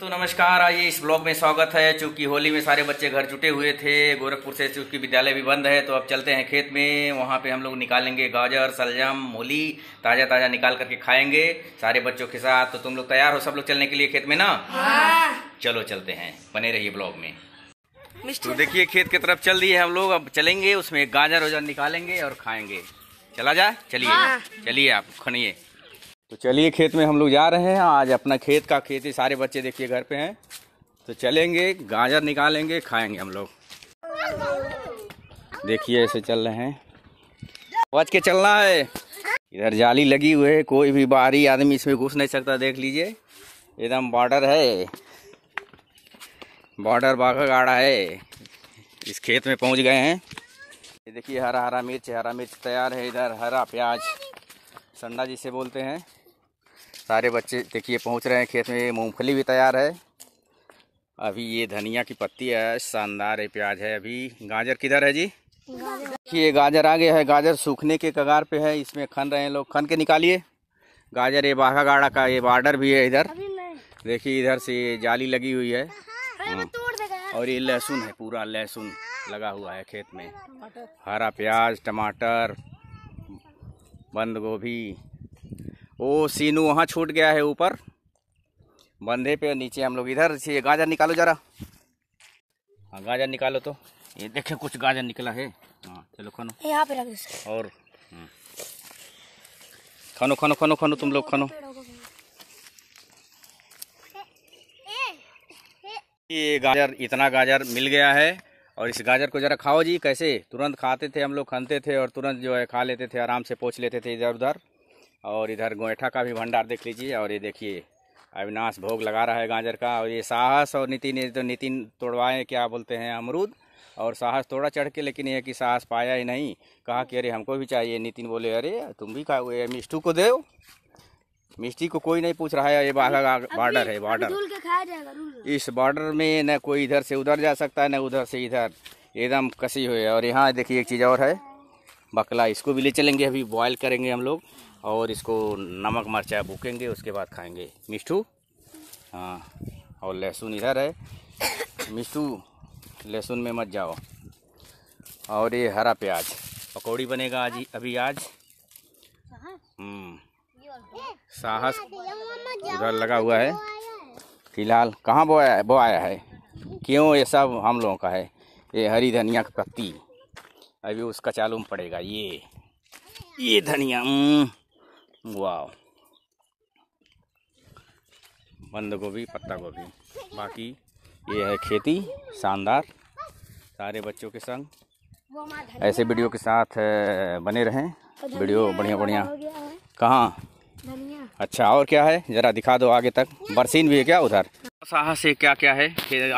तो नमस्कार आइए इस ब्लॉग में स्वागत है चूंकि होली में सारे बच्चे घर जुटे हुए थे गोरखपुर से चूंकि विद्यालय भी बंद है तो अब चलते हैं खेत में वहाँ पे हम लोग निकालेंगे गाजर सलजम मूली ताज़ा ताज़ा निकाल करके खाएंगे सारे बच्चों के साथ तो तुम लोग तैयार हो सब लोग चलने के लिए खेत में ना हाँ। चलो चलते हैं बने रहिए ब्लॉग में तो देखिए खेत की तरफ चल दिए हम लोग अब चलेंगे उसमें गाजर वजर निकालेंगे और खाएंगे चला जाए चलिए हाँ। चलिए आप खनिए तो चलिए खेत में हम लोग जा रहे हैं आज अपना खेत का खेती सारे बच्चे देखिए घर पे हैं तो चलेंगे गाजर निकालेंगे खाएंगे हम लोग देखिए ऐसे चल रहे हैं बच के चलना है इधर जाली लगी हुई है कोई भी बाहरी आदमी इसमें घुस नहीं सकता देख लीजिए एकदम बॉर्डर है बॉर्डर बाघा गाड़ा है इस खेत में पहुंच गए हैं ये देखिए हरा हरा मिर्च हरा मिर्च तैयार है इधर हरा प्याज संडा जिसे बोलते हैं सारे बच्चे देखिए पहुंच रहे हैं खेत में मूंगफली भी तैयार है अभी ये धनिया की पत्ती है शानदार है प्याज है अभी गाजर किधर है जी देखिए गाजर आ गया है गाजर सूखने के कगार पे है इसमें खन रहे हैं लोग खन के निकालिए गाजर ये बाघा गाड़ा का ये बॉर्डर भी है इधर देखिए इधर से जाली लगी हुई है हम्म। और ये लहसुन है पूरा लहसुन लगा हुआ है खेत में हरा प्याज टमाटर बंद गोभी वो सीनू वहाँ छूट गया है ऊपर बंधे पे नीचे हम लोग इधर से गाजर निकालो जरा हाँ गाजर निकालो तो ये देखे कुछ गाजर निकला है हाँ चलो खानो यहाँ पे रख और हाँ। खानो खानो खानो खानो तुम लोग खानो ये गाजर इतना गाजर मिल गया है और इस गाजर को ज़रा खाओ जी कैसे तुरंत खाते थे हम लोग खनते थे और तुरंत जो है खा लेते थे आराम से पोछ लेते थे इधर उधर और इधर गोएठा का भी भंडार देख लीजिए और ये देखिए अविनाश भोग लगा रहा है गाजर का और ये साहस और नितिन ये तो नितिन तोड़वाए क्या बोलते हैं अमरूद और साहस थोड़ा चढ़ के लेकिन ये कि साहस पाया ही नहीं कहा कि अरे हमको भी चाहिए नितिन बोले अरे तुम भी खाओ ये मिष्टू को दो मिष्टी को कोई नहीं पूछ रहा है ये बॉर्डर है बॉर्डर इस बॉर्डर में न कोई इधर से उधर जा सकता है न उधर से इधर एकदम कसी हुई है और यहाँ देखिए एक चीज़ और है बकला इसको भी ले चलेंगे अभी बॉयल करेंगे हम लोग और इसको नमक मरचा भूकेंगे उसके बाद खाएंगे मिष्टू हाँ और लहसुन इधर है मिष्टू लहसुन में मत जाओ और ये हरा प्याज पकौड़ी बनेगा आज अभी आज हम्म। साहस उधर लगा हुआ है फिलहाल कहाँ बोया है बोया है क्यों ये सब हम लोगों का है ये हरी धनिया की पत्ती अभी उसका चालू में पड़ेगा ये ये धनिया हम्म। वाह बंद गोभी पत्ता गोभी बाकी ये है खेती शानदार सारे बच्चों के संग ऐसे वीडियो के साथ बने रहें वीडियो बढ़िया बढ़िया कहाँ अच्छा और क्या है ज़रा दिखा दो आगे तक बरसीन भी है क्या उधर साहस से क्या क्या है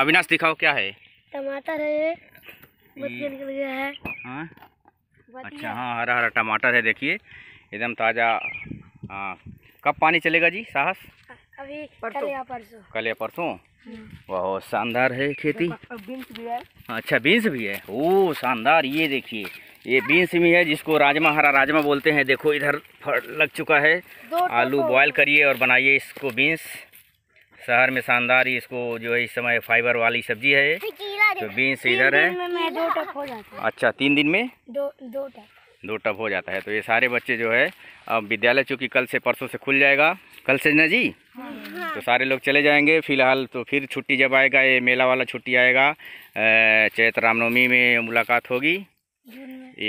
अविनाश दिखाओ क्या है टमाटर है है हाँ। अच्छा हाँ हरा हरा टमाटर है देखिए एकदम ताज़ा हाँ कब पानी चलेगा जी साहस अभी कल या परसों कल या परसों हम्म। वाह शानदार है खेती बीन्स भी है अच्छा बीन्स भी है ओ शानदार ये देखिए ये बीन्स भी है जिसको राजमा हरा राजमा बोलते हैं देखो इधर लग चुका है आलू बॉयल करिए और बनाइए इसको बीन्स शहर में शानदार इसको जो है इस समय फाइबर वाली सब्जी है तो बीन्स इधर है अच्छा तीन दिन में दो दो दो टब हो जाता है तो ये सारे बच्चे जो है अब विद्यालय चूँकि कल से परसों से खुल जाएगा कल से ना जी हाँ। तो सारे लोग चले जाएंगे फिलहाल तो फिर छुट्टी जब आएगा ये मेला वाला छुट्टी आएगा चैत रामनवमी में मुलाकात होगी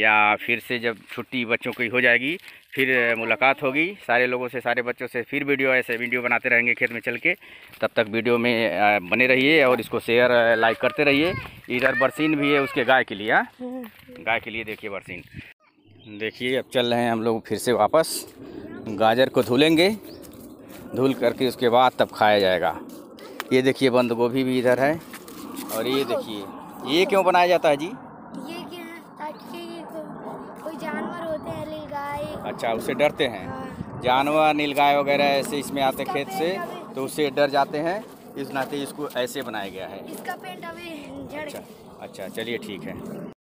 या फिर से जब छुट्टी बच्चों की हो जाएगी फिर मुलाकात होगी सारे लोगों से सारे बच्चों से फिर वीडियो ऐसे वीडियो बनाते रहेंगे खेत में चल के तब तक वीडियो में बने रहिए और इसको शेयर लाइक करते रहिए इधर बरसीन भी है उसके गाय के लिए हाँ? हाँ। गाय के लिए देखिए बरसीन देखिए अब चल रहे हैं हम लोग फिर से वापस गाजर को धुलेंगे धुल करके उसके बाद तब खाया जाएगा ये देखिए बंद गोभी भी इधर है और ये देखिए ये क्यों बनाया जाता है जी ये कोई जानवर होते हैं नीलगाय अच्छा उससे डरते हैं हाँ। जानवर नीलगाय वगैरह ऐसे इसमें आते खेत से तो उससे डर जाते हैं इस नाते इसको ऐसे बनाया गया है इसका पेंट अभी अच्छा अच्छा चलिए ठीक है